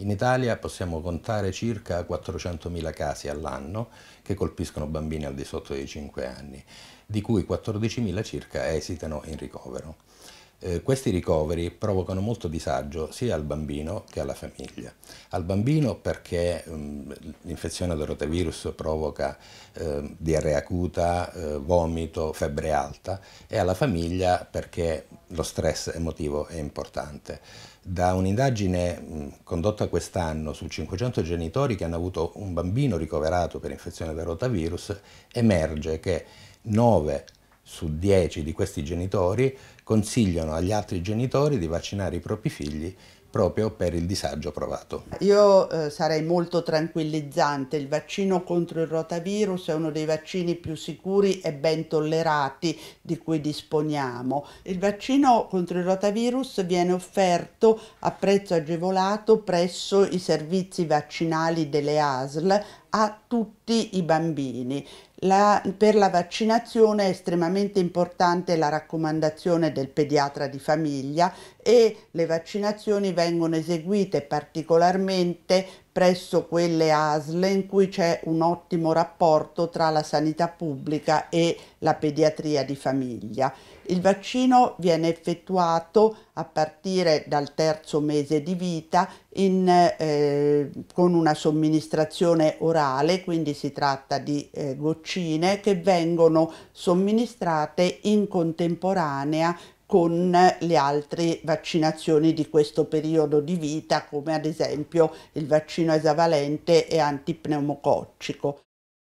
In Italia possiamo contare circa 400.000 casi all'anno che colpiscono bambini al di sotto dei 5 anni, di cui 14.000 circa esitano in ricovero. Eh, questi ricoveri provocano molto disagio sia al bambino che alla famiglia. Al bambino perché mm, l'infezione del rotavirus provoca eh, diarrea acuta, eh, vomito, febbre alta e alla famiglia perché lo stress emotivo è importante. Da un'indagine mm, condotta quest'anno su 500 genitori che hanno avuto un bambino ricoverato per infezione del rotavirus emerge che 9 su 10 di questi genitori consigliano agli altri genitori di vaccinare i propri figli proprio per il disagio provato. Io eh, sarei molto tranquillizzante, il vaccino contro il rotavirus è uno dei vaccini più sicuri e ben tollerati di cui disponiamo. Il vaccino contro il rotavirus viene offerto a prezzo agevolato presso i servizi vaccinali delle ASL a tutti i bambini. La, per la vaccinazione è estremamente importante la raccomandazione del pediatra di famiglia e le vaccinazioni vengono eseguite particolarmente presso quelle ASL in cui c'è un ottimo rapporto tra la sanità pubblica e la pediatria di famiglia. Il vaccino viene effettuato a partire dal terzo mese di vita in, eh, con una somministrazione orale, quindi si tratta di eh, goccine che vengono somministrate in contemporanea con le altre vaccinazioni di questo periodo di vita come ad esempio il vaccino esavalente e antipneumococcico.